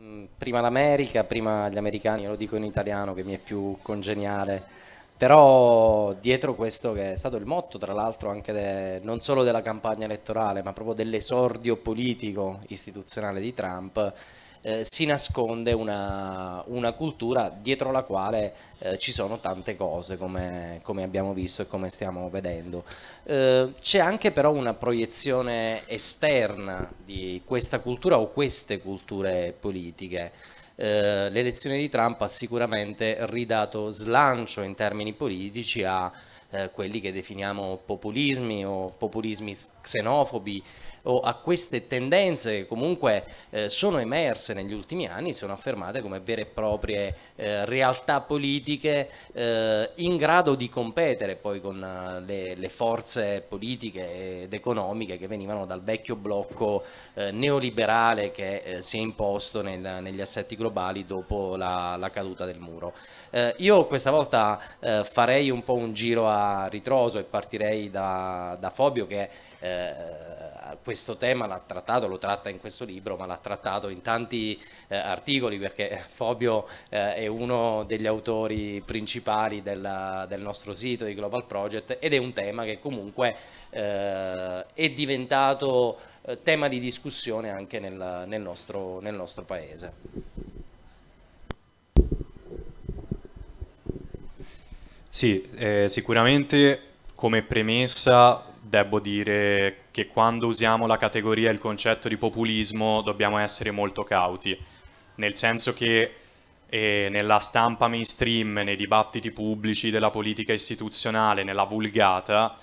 Ehm, prima l'America, prima gli americani, lo dico in italiano che mi è più congeniale, però dietro questo che è stato il motto tra l'altro anche de, non solo della campagna elettorale ma proprio dell'esordio politico istituzionale di Trump, eh, si nasconde una, una, cultura dietro la quale eh, ci sono tante cose come, come, abbiamo visto e come stiamo vedendo. Eh, c'è anche però una proiezione esterna di questa cultura o queste culture politiche. Eh, l'elezione di Trump ha sicuramente ridato slancio in termini politici a eh, quelli che definiamo populismi o populismi xenofobi o a queste tendenze che comunque eh, sono emerse negli ultimi anni, sono affermate come vere e proprie eh, realtà politiche eh, in grado di competere poi con eh, le, le, forze politiche ed economiche che venivano dal vecchio blocco eh, neoliberale che eh, si è imposto nel, negli assetti globali dopo la, la caduta del muro. io questa volta farei un po' un giro a ritroso e partirei da, da Fobio che questo tema l'ha trattato, lo tratta in questo libro, ma l'ha trattato in tanti eh, articoli perché Fobio eh, è uno degli autori principali della, del nostro sito di Global Project ed è un tema che comunque eh, è diventato eh, tema di discussione anche nel, nel, nostro, nel nostro paese. Sì, eh, sicuramente come premessa debbo dire che quando usiamo la categoria e il concetto di populismo dobbiamo essere molto cauti, nel senso che eh, nella stampa mainstream, nei dibattiti pubblici della politica istituzionale, nella vulgata,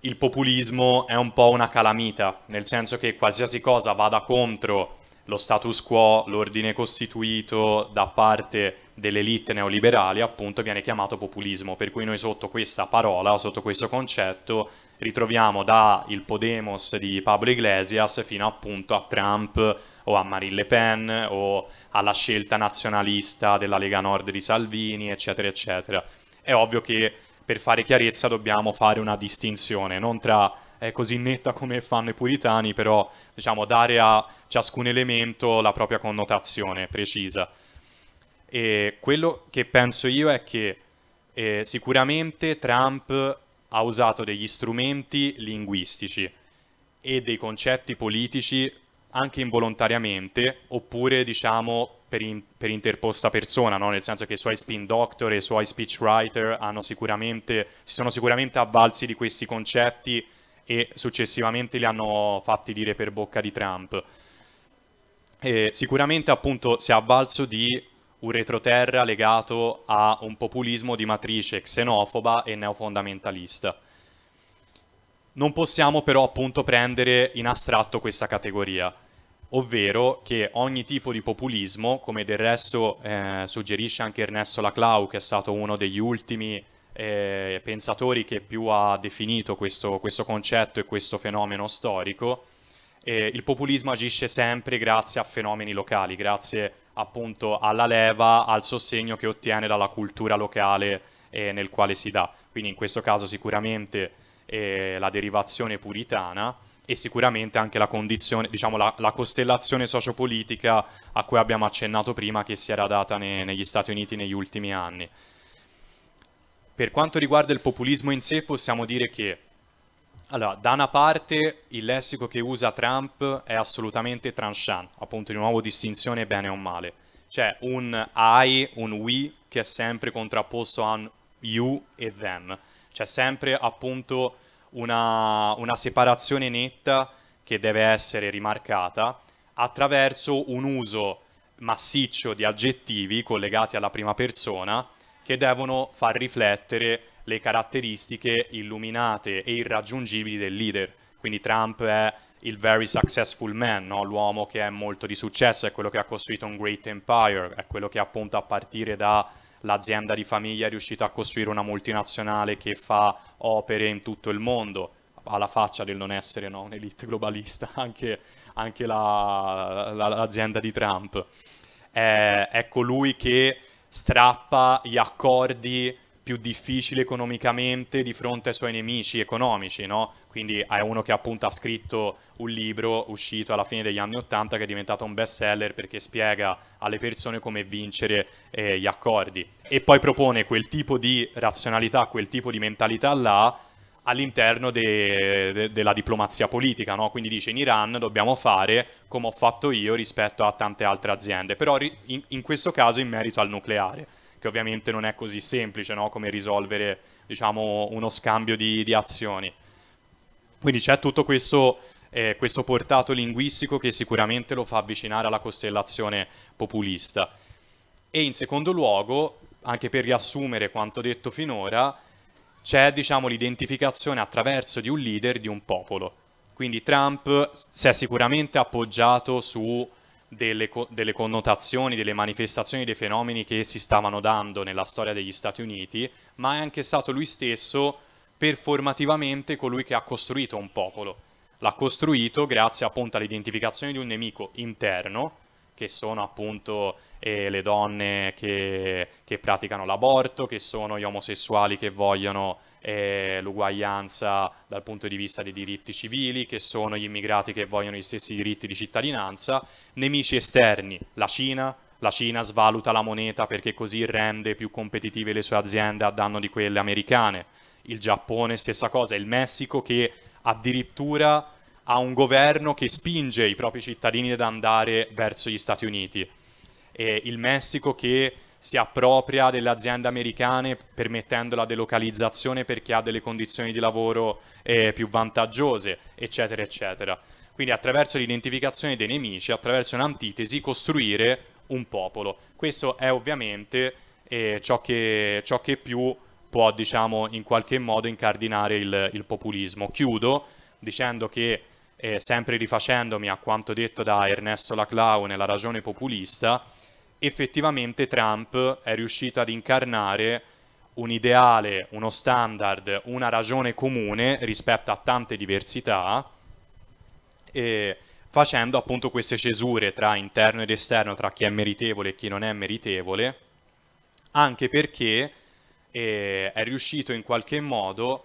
il populismo è un po' una calamita, nel senso che qualsiasi cosa vada contro lo status quo, l'ordine costituito da parte dell'elite neoliberale, appunto viene chiamato populismo, per cui noi sotto questa parola, sotto questo concetto, ritroviamo da il Podemos di Pablo Iglesias fino appunto a Trump o a Marine Le Pen o alla scelta nazionalista della Lega Nord di Salvini, eccetera, eccetera. È ovvio che per fare chiarezza dobbiamo fare una distinzione, non tra è così netta come fanno i puritani, però diciamo dare a ciascun elemento la propria connotazione precisa. E quello che penso io è che eh, sicuramente Trump ha usato degli strumenti linguistici e dei concetti politici anche involontariamente, oppure diciamo per, in, per interposta persona, no? nel senso che i suoi spin doctor e i suoi speechwriter hanno sicuramente, si sono sicuramente avvalsi di questi concetti e successivamente li hanno fatti dire per bocca di Trump. E eh, sicuramente appunto si è avvalso di un retroterra legato a un populismo di matrice xenofoba e neofondamentalista. Non possiamo però appunto prendere in astratto questa categoria, ovvero che ogni tipo di populismo, come del resto eh, suggerisce anche Ernesto Laclau, che è stato uno degli ultimi eh, pensatori che più ha definito questo, questo concetto e questo fenomeno storico, eh, il populismo agisce sempre grazie a fenomeni locali, grazie a appunto alla leva, al sostegno che ottiene dalla cultura locale eh, nel quale si dà. Quindi in questo caso sicuramente eh, la derivazione puritana e sicuramente anche la condizione, diciamo la, la, costellazione sociopolitica a cui abbiamo accennato prima che si era data ne, negli Stati Uniti negli ultimi anni. Per quanto riguarda il populismo in sé possiamo dire che allora, da una parte il lessico che usa Trump è assolutamente tranchant, appunto di nuovo distinzione bene o male. C'è un I, un we che è sempre contrapposto a un you e them. C'è sempre appunto una, una separazione netta che deve essere rimarcata attraverso un uso massiccio di aggettivi collegati alla prima persona che devono far riflettere le caratteristiche illuminate e irraggiungibili del leader. Quindi Trump è il very successful man, no? l'uomo che è molto di successo, è quello che ha costruito un great empire, è quello che appunto a partire dall'azienda di famiglia è riuscito a costruire una multinazionale che fa opere in tutto il mondo, alla faccia del non essere no? un'elite globalista, anche, anche la, la, l'azienda di Trump. È, è colui che strappa gli accordi più difficile economicamente di fronte ai suoi nemici economici, no? Quindi è uno che appunto ha scritto un libro uscito alla fine degli anni Ottanta che è diventato un best seller perché spiega alle persone come vincere eh, gli accordi e poi propone quel tipo di razionalità, quel tipo di mentalità là all'interno de, de, della diplomazia politica, no? quindi dice in Iran dobbiamo fare come ho fatto io rispetto a tante altre aziende, però in, in questo caso in merito al nucleare che ovviamente non è così semplice no? come risolvere diciamo, uno scambio di, di azioni. Quindi c'è tutto questo, eh, questo portato linguistico che sicuramente lo fa avvicinare alla costellazione populista. E in secondo luogo, anche per riassumere quanto detto finora, c'è diciamo, l'identificazione attraverso di un leader di un popolo. Quindi Trump si è sicuramente appoggiato su delle, co delle, connotazioni, delle manifestazioni, dei fenomeni che si stavano dando nella storia degli Stati Uniti, ma è anche stato lui stesso performativamente colui che ha costruito un popolo. L'ha costruito grazie appunto all'identificazione di un nemico interno, che sono appunto eh, le donne che, che praticano l'aborto, che sono gli omosessuali che vogliono eh, l'uguaglianza dal punto di vista dei diritti civili, che sono gli immigrati che vogliono gli stessi diritti di cittadinanza, nemici esterni, la Cina, la Cina svaluta la moneta perché così rende più competitive le sue aziende a danno di quelle americane, il Giappone stessa cosa, il Messico che addirittura ha un governo che spinge i propri cittadini ad andare verso gli Stati Uniti, e il Messico che si appropria delle aziende americane permettendo la delocalizzazione perché ha delle condizioni di lavoro eh, più vantaggiose, eccetera, eccetera. Quindi attraverso l'identificazione dei nemici, attraverso un'antitesi, costruire un popolo. Questo è ovviamente eh, ciò, che, ciò, che, più può, diciamo, in qualche modo incardinare il, il populismo. Chiudo dicendo che, eh, sempre rifacendomi a quanto detto da Ernesto Laclau nella ragione populista, effettivamente Trump è riuscito ad incarnare un ideale, uno standard, una ragione comune rispetto a tante diversità, facendo appunto queste cesure tra interno ed esterno, tra chi è meritevole e chi non è meritevole, anche perché eh, è riuscito in qualche modo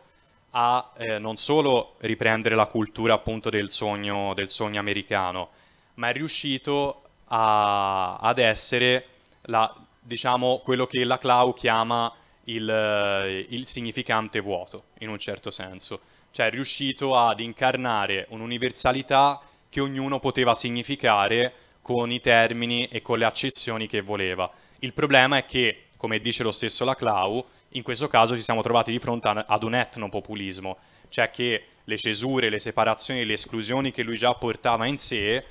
a eh, non solo riprendere la cultura appunto del sogno, del sogno americano, ma è riuscito a, ad essere la, diciamo, quello che la Clau chiama il, il significante vuoto, in un certo senso. Cioè è riuscito ad incarnare un'universalità che ognuno poteva significare con i termini e con le accezioni che voleva. Il problema è che, come dice lo stesso Laclau, in questo caso ci siamo trovati di fronte ad un etnopopulismo, cioè che le cesure, le separazioni, le esclusioni che lui già portava in sé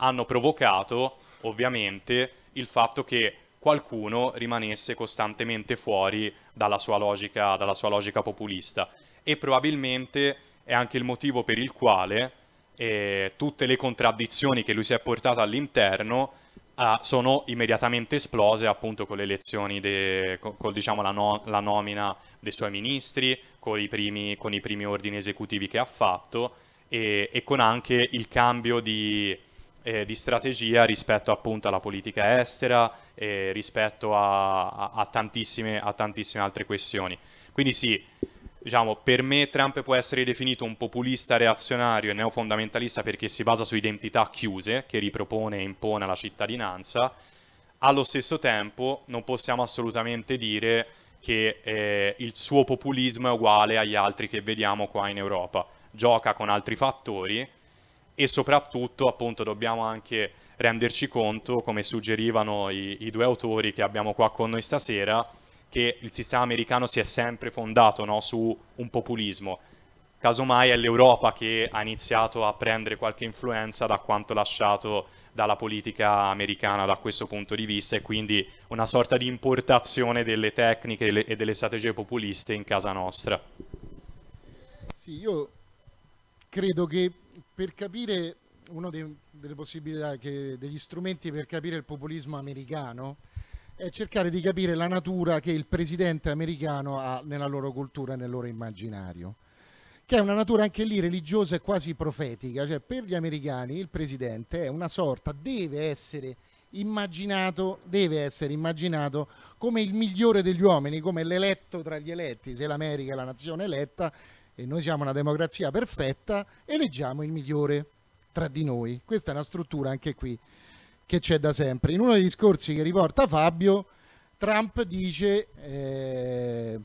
hanno provocato ovviamente il fatto che qualcuno rimanesse costantemente fuori dalla sua logica, dalla sua logica populista e probabilmente è anche il motivo per il quale eh, tutte le contraddizioni che lui si è portato all'interno eh, sono immediatamente esplose appunto con le elezioni, de, con, con diciamo, la, no, la, nomina dei suoi ministri, con i primi, con i primi ordini esecutivi che ha fatto e, e con anche il cambio di, eh, di strategia rispetto appunto alla politica estera e rispetto a, a, a, tantissime, a tantissime altre questioni. Quindi sì, diciamo, per me Trump può essere definito un populista reazionario e neofondamentalista perché si basa su identità chiuse che ripropone e impone alla cittadinanza. Allo stesso tempo non possiamo assolutamente dire che eh, il suo populismo è uguale agli altri che vediamo qua in Europa. Gioca con altri fattori, e soprattutto appunto dobbiamo anche renderci conto, come suggerivano i, i, due autori che abbiamo qua con noi stasera, che il sistema americano si è sempre fondato no, su un populismo. Casomai è l'Europa che ha iniziato a prendere qualche influenza da quanto lasciato dalla politica americana da questo punto di vista e quindi una sorta di importazione delle tecniche e delle strategie populiste in casa nostra. Sì, io credo che per capire una delle possibilità che, degli strumenti per capire il populismo americano è cercare di capire la natura che il presidente americano ha nella loro cultura e nel loro immaginario, che è una natura anche lì religiosa e quasi profetica, cioè per gli americani il presidente è una sorta, deve essere immaginato, deve essere immaginato come il migliore degli uomini, come l'eletto tra gli eletti, se l'America è la nazione eletta e noi siamo una democrazia perfetta, eleggiamo il migliore tra di noi. Questa è una struttura anche qui che c'è da sempre. In uno dei discorsi che riporta Fabio, Trump dice eh,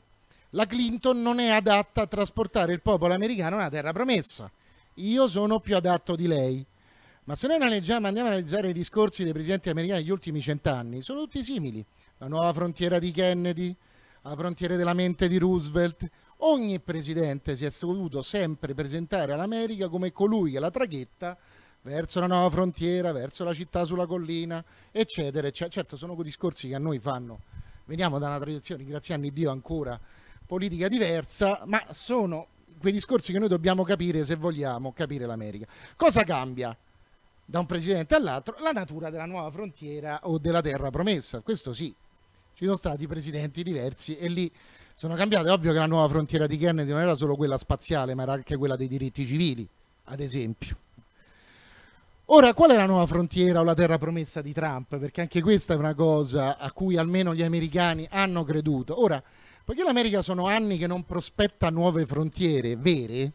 la Clinton non è adatta a trasportare il popolo americano nella terra promessa. Io sono più adatto di lei. Ma se noi analizziamo, andiamo a analizzare i discorsi dei presidenti americani degli ultimi cent'anni, sono tutti simili. La nuova frontiera di Kennedy, la frontiera della mente di Roosevelt, Ogni presidente si è voluto sempre presentare all'America come colui che la traghetta verso la nuova frontiera, verso la città sulla collina, eccetera, eccetera. Certo, sono quei discorsi che a noi fanno, veniamo da una tradizione, grazie a Dio ancora, politica diversa, ma sono quei discorsi che noi dobbiamo capire se vogliamo capire l'America. Cosa cambia da un presidente all'altro? La natura della nuova frontiera o della terra promessa, questo sì. Ci sono stati presidenti diversi e lì sono cambiate. È ovvio che la nuova frontiera di Kennedy non era solo quella spaziale, ma era anche quella dei diritti civili, ad esempio. Ora, qual è la nuova frontiera o la terra promessa di Trump? Perché anche questa è una cosa a cui almeno gli americani hanno creduto. Ora, poiché l'America sono anni che non prospetta nuove frontiere vere,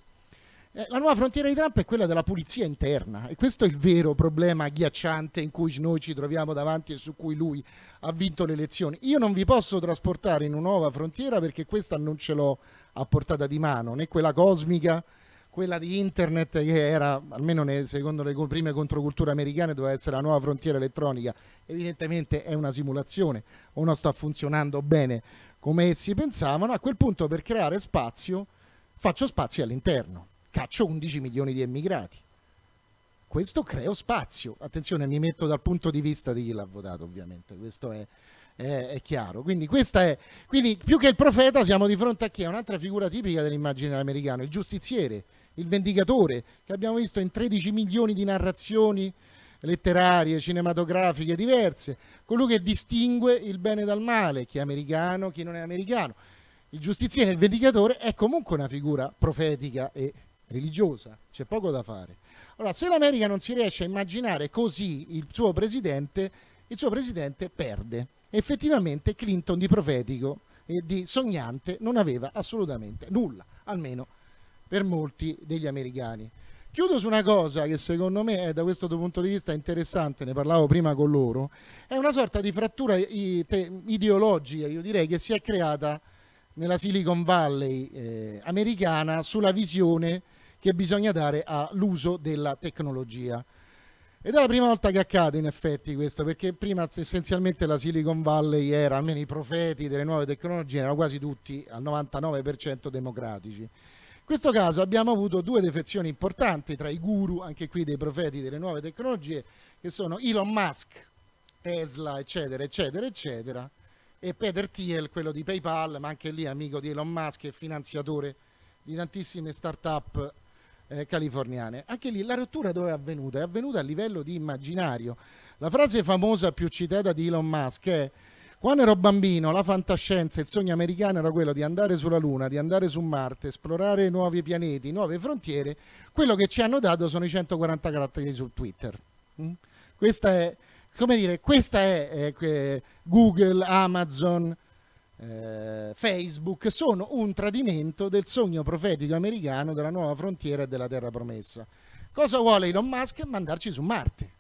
eh, la nuova frontiera di Trump è quella della pulizia interna e questo è il vero problema agghiacciante in cui noi ci troviamo davanti e su cui lui ha vinto le elezioni. Io non vi posso trasportare in una nuova frontiera perché questa non ce l'ho a portata di mano, né quella cosmica, quella di internet che era, almeno secondo le prime controculture americane, doveva essere la nuova frontiera elettronica. Evidentemente è una simulazione o non sta funzionando bene come essi pensavano. A quel punto per creare spazio faccio spazio all'interno caccio 11 milioni di emigrati. Questo crea spazio. Attenzione, mi metto dal punto di vista di chi l'ha votato, ovviamente. Questo è, è, è chiaro. Quindi, è, quindi, più che il profeta, siamo di fronte a chi è un'altra figura tipica dell'immagine americana, il giustiziere, il vendicatore, che abbiamo visto in 13 milioni di narrazioni letterarie, cinematografiche diverse, colui che distingue il bene dal male, chi è americano, chi non è americano. Il giustiziere il vendicatore è comunque una figura profetica e religiosa, c'è poco da fare. Allora, se l'America non si riesce a immaginare così il suo presidente, il suo presidente perde. Effettivamente Clinton di profetico e di sognante non aveva assolutamente nulla, almeno per molti degli americani. Chiudo su una cosa che secondo me è da questo punto di vista interessante, ne parlavo prima con loro, è una sorta di frattura ideologica, io direi, che si è creata nella Silicon Valley eh, americana sulla visione che bisogna dare all'uso della tecnologia. Ed è la prima volta che accade in effetti questo, perché prima essenzialmente la Silicon Valley era, almeno i profeti delle nuove tecnologie, erano quasi tutti al 99% democratici. In questo caso abbiamo avuto due defezioni importanti tra i guru, anche qui dei profeti delle nuove tecnologie, che sono Elon Musk, Tesla, eccetera, eccetera, eccetera, e Peter Thiel, quello di PayPal, ma anche lì amico di Elon Musk e finanziatore di tantissime start-up eh, californiane. Anche lì la rottura dove è avvenuta? È avvenuta a livello di immaginario. La frase famosa più citata di Elon Musk è quando ero bambino la fantascienza, il sogno americano era quello di andare sulla Luna, di andare su Marte, esplorare nuovi pianeti, nuove frontiere. Quello che ci hanno dato sono i 140 caratteri su Twitter. Mm? Questa è, come dire, questa è eh, Google, Amazon, eh, Facebook sono un tradimento del sogno profetico americano della nuova frontiera e della terra promessa. Cosa vuole Elon Musk? Mandarci su Marte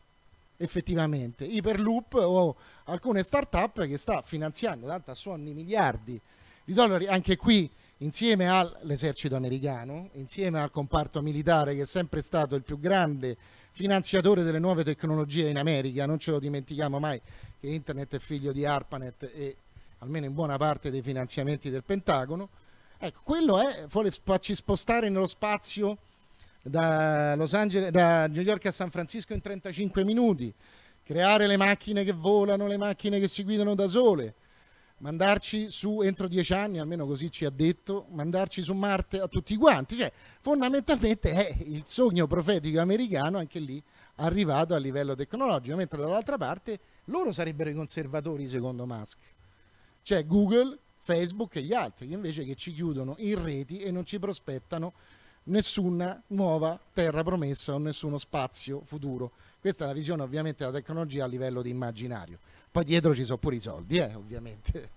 effettivamente. Hyperloop o alcune start-up che sta finanziando, tanto a suoni miliardi di dollari, anche qui insieme all'esercito americano, insieme al comparto militare che è sempre stato il più grande finanziatore delle nuove tecnologie in America, non ce lo dimentichiamo mai che internet è figlio di ARPANET e almeno in buona parte dei finanziamenti del Pentagono. Ecco, quello è vuole farci spostare nello spazio da, Angeles, da New York a San Francisco in 35 minuti, creare le macchine che volano, le macchine che si guidano da sole, mandarci su entro dieci anni, almeno così ci ha detto, mandarci su Marte a tutti quanti. Cioè, fondamentalmente è il sogno profetico americano anche lì arrivato a livello tecnologico, mentre dall'altra parte loro sarebbero i conservatori secondo Musk. C'è Google, Facebook e gli altri, invece che ci chiudono in reti e non ci prospettano nessuna nuova terra promessa o nessuno spazio futuro. Questa è la visione ovviamente della tecnologia a livello di immaginario. Poi dietro ci sono pure i soldi, eh, ovviamente.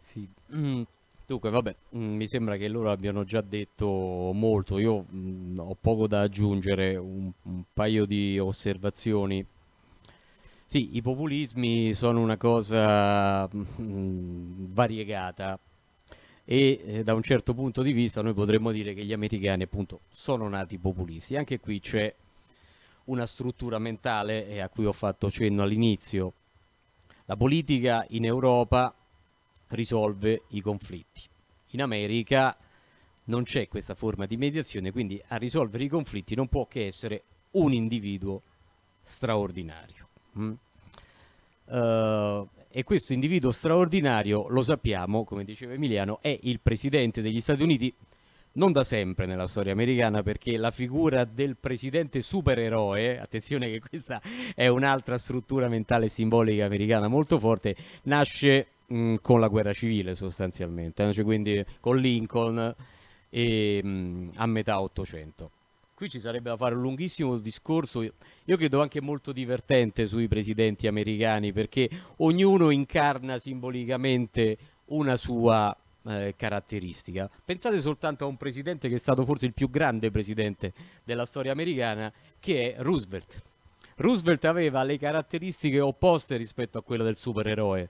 Sì. Mm. Dunque, vabbè, mm, mi sembra che loro abbiano già detto molto, io mh, mm, ho poco da aggiungere, un, un paio di osservazioni sì, i populismi sono una cosa mh, mm, variegata e eh, da un certo punto di vista noi potremmo dire che gli americani appunto sono nati populisti. Anche qui c'è una struttura mentale a cui ho fatto cenno all'inizio. La politica in Europa risolve i conflitti. In America non c'è questa forma di mediazione, quindi a risolvere i conflitti non può che essere un individuo straordinario. Mm. Uh, e questo individuo straordinario, lo sappiamo, come diceva Emiliano, è il presidente degli Stati Uniti, non da sempre nella storia americana, perché la figura del presidente supereroe, attenzione che questa è un'altra struttura mentale e simbolica americana molto forte, nasce mh, mm, con la guerra civile sostanzialmente, cioè, quindi con Lincoln e, mh, mm, a metà 800 qui ci sarebbe da fare un lunghissimo discorso, io credo anche molto divertente sui presidenti americani, perché ognuno incarna simbolicamente una sua eh, caratteristica. Pensate soltanto a un presidente che è stato forse il più grande presidente della storia americana, che è Roosevelt. Roosevelt aveva le caratteristiche opposte rispetto a quella del supereroe.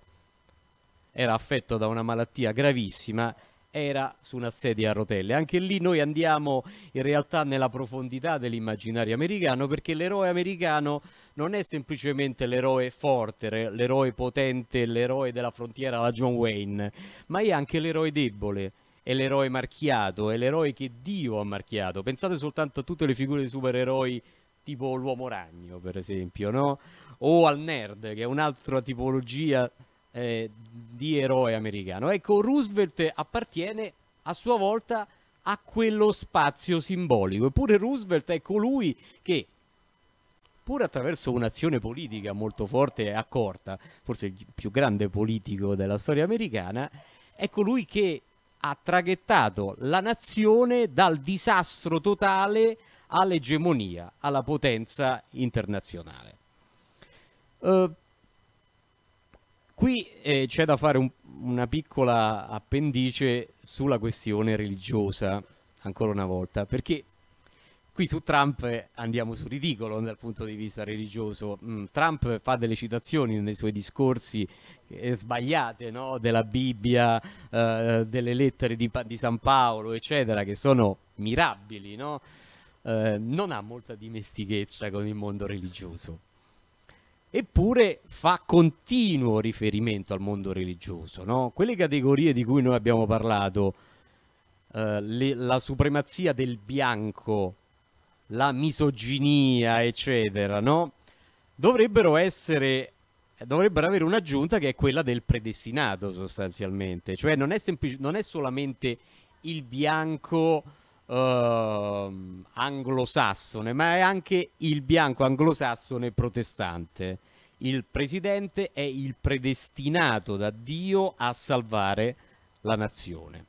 Era affetto da una malattia gravissima era su una sedia a rotelle. Anche lì noi andiamo in realtà nella profondità dell'immaginario americano perché l'eroe americano non è semplicemente l'eroe forte, l'eroe potente, l'eroe della frontiera la John Wayne, ma è anche l'eroe debole. È l'eroe marchiato, è l'eroe che Dio ha marchiato. Pensate soltanto a tutte le figure di supereroi tipo l'uomo ragno, per esempio, no? O al nerd, che è un'altra tipologia eh, di eroe americano. Ecco, Roosevelt appartiene a sua volta a quello spazio simbolico, eppure Roosevelt è colui che pur attraverso un'azione politica molto forte e accorta, forse il più grande politico della storia americana, è colui che ha traghettato la nazione dal disastro totale all'egemonia, alla potenza internazionale. Uh, Qui eh, c'è da fare un, una piccola appendice sulla questione religiosa, ancora una volta, perché qui su Trump andiamo su ridicolo dal punto di vista religioso. Mm, Trump fa delle citazioni nei suoi discorsi eh, sbagliate no? della Bibbia, eh, delle lettere di, di, San Paolo, eccetera, che sono mirabili. No? Eh, non ha molta dimestichezza con il mondo religioso eppure fa continuo riferimento al mondo religioso. No? Quelle categorie di cui noi abbiamo parlato, eh, le, la supremazia del bianco, la misoginia, eccetera, no? dovrebbero essere dovrebbero avere un'aggiunta che è quella del predestinato sostanzialmente, cioè non è, semplice, non è solamente il bianco uh, anglosassone, ma è anche il bianco anglosassone protestante. Il presidente è il predestinato da Dio a salvare la nazione.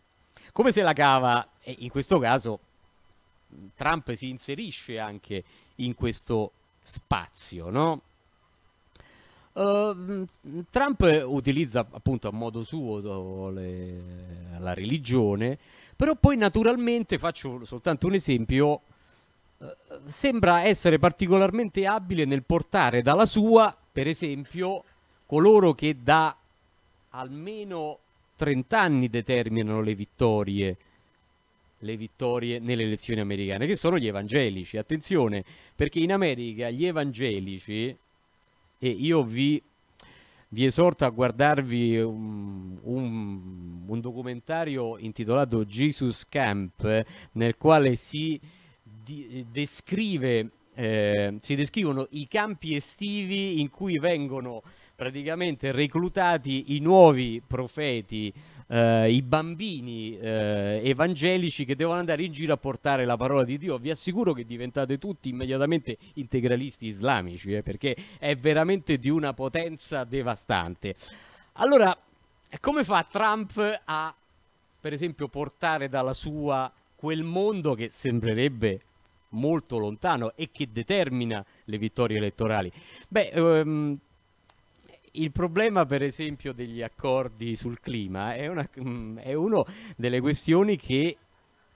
Come se la cava, e in questo caso Trump si inserisce anche in questo spazio, no? Uh, Trump utilizza appunto a modo suo eh, le, la religione però poi naturalmente, faccio soltanto un esempio, eh, sembra essere particolarmente abile nel portare dalla sua, per esempio, coloro che da almeno 30 anni determinano le vittorie le vittorie nelle elezioni americane, che sono gli evangelici. Attenzione, perché in America gli evangelici, e io vi vi esorto a guardarvi un, un, un documentario intitolato Jesus Camp, nel quale si di, descrive eh, si descrivono i campi estivi in cui vengono praticamente reclutati i nuovi profeti, eh, i bambini eh, evangelici che devono andare in giro a portare la parola di Dio. Vi assicuro che diventate tutti immediatamente integralisti islamici, eh, perché è veramente di una potenza devastante. Allora, come fa Trump a, per esempio, portare dalla sua quel mondo che sembrerebbe molto lontano e che determina le vittorie elettorali? Beh, ehm, il problema, per esempio, degli accordi sul clima è una mm, è uno delle questioni che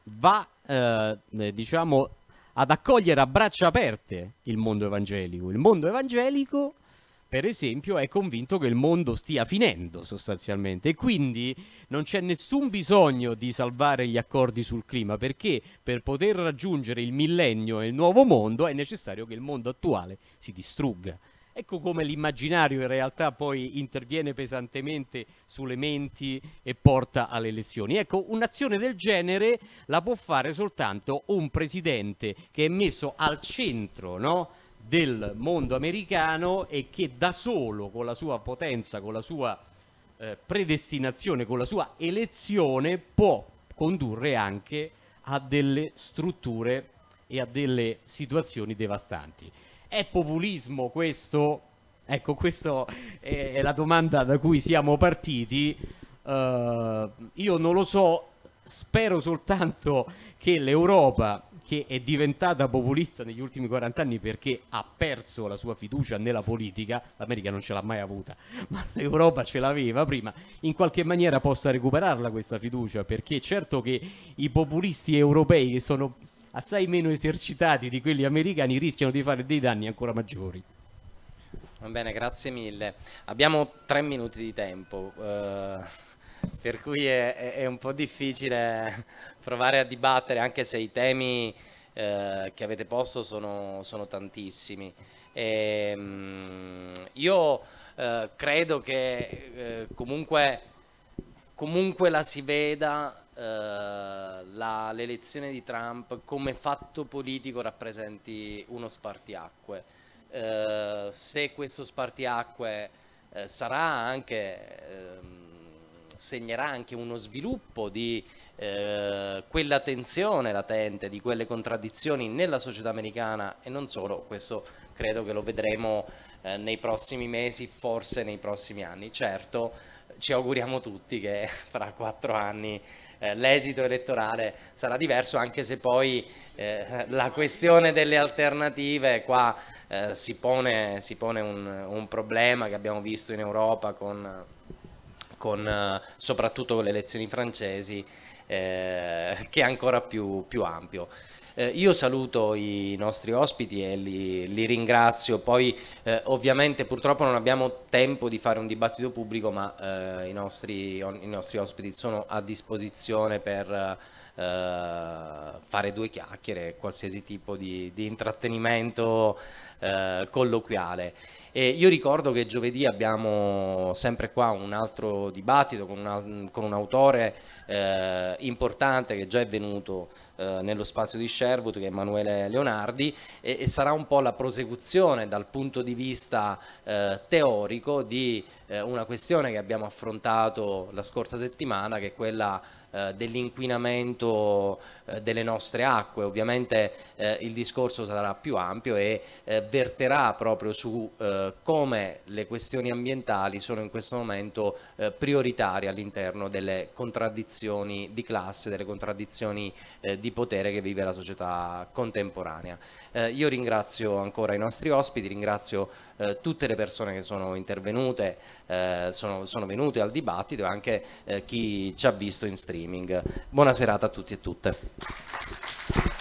va, eh, eh, diciamo, ad accogliere a braccia aperte il mondo evangelico. Il mondo evangelico, per esempio, è convinto che il mondo stia finendo sostanzialmente e quindi non c'è nessun bisogno di salvare gli accordi sul clima perché per poter raggiungere il millennio e il nuovo mondo è necessario che il mondo attuale si distrugga. Ecco come l'immaginario in realtà poi interviene pesantemente sulle menti e porta alle elezioni. Ecco, un'azione del genere la può fare soltanto un presidente che è messo al centro, no? del mondo americano e che da solo con la sua potenza, con la sua eh, predestinazione, con la sua elezione può condurre anche a delle strutture e a delle situazioni devastanti. È populismo questo? Ecco, questa è la domanda da cui siamo partiti. Uh, io non lo so, spero soltanto che l'Europa, che è diventata populista negli ultimi 40 anni perché ha perso la sua fiducia nella politica, l'America non ce l'ha mai avuta, ma l'Europa ce l'aveva prima, in qualche maniera possa recuperarla questa fiducia, perché certo che i populisti europei che sono assai meno esercitati di quelli americani rischiano di fare dei danni ancora maggiori. Va bene, grazie mille. Abbiamo tre minuti di tempo, eh, per cui è, è, un po' difficile provare a dibattere, anche se i temi eh, che avete posto sono, sono tantissimi. E, ehm, mh, io eh, credo che eh, comunque, comunque la si veda, eh, la, l'elezione di Trump come fatto politico rappresenti uno spartiacque. Eh, se questo spartiacque eh, sarà anche, eh, segnerà anche uno sviluppo di eh, quella tensione latente, di quelle contraddizioni nella società americana e non solo, questo credo che lo vedremo eh, nei prossimi mesi, forse nei prossimi anni. Certo, ci auguriamo tutti che fra quattro anni eh, l'esito elettorale sarà diverso anche se poi eh, la questione delle alternative qua eh, si pone, si pone un, un, problema che abbiamo visto in Europa con, con eh, soprattutto con le elezioni francesi eh, che è ancora più, più ampio. Eh, io saluto i nostri ospiti e li, li ringrazio, poi eh, ovviamente purtroppo non abbiamo tempo di fare un dibattito pubblico ma eh, i, nostri, i, nostri, ospiti sono a disposizione per eh, fare due chiacchiere, qualsiasi tipo di, di intrattenimento eh, colloquiale. E io ricordo che giovedì abbiamo sempre qua un altro dibattito con, una, con un autore eh, importante che già è venuto eh, nello spazio di Sherwood, che è Emanuele Leonardi, e, e, sarà un po' la prosecuzione dal punto di vista eh, teorico di eh, una questione che abbiamo affrontato la scorsa settimana, che è quella eh, dell'inquinamento eh, delle nostre acque. Ovviamente eh, il discorso sarà più ampio e eh, verterà proprio su come le questioni ambientali sono in questo momento prioritarie all'interno delle contraddizioni di classe, delle contraddizioni di potere che vive la società contemporanea. io ringrazio ancora i nostri ospiti, ringrazio eh, tutte le persone che sono intervenute eh, sono, sono, venute al dibattito e anche eh, chi ci ha visto in streaming. Buona serata a tutti e tutte.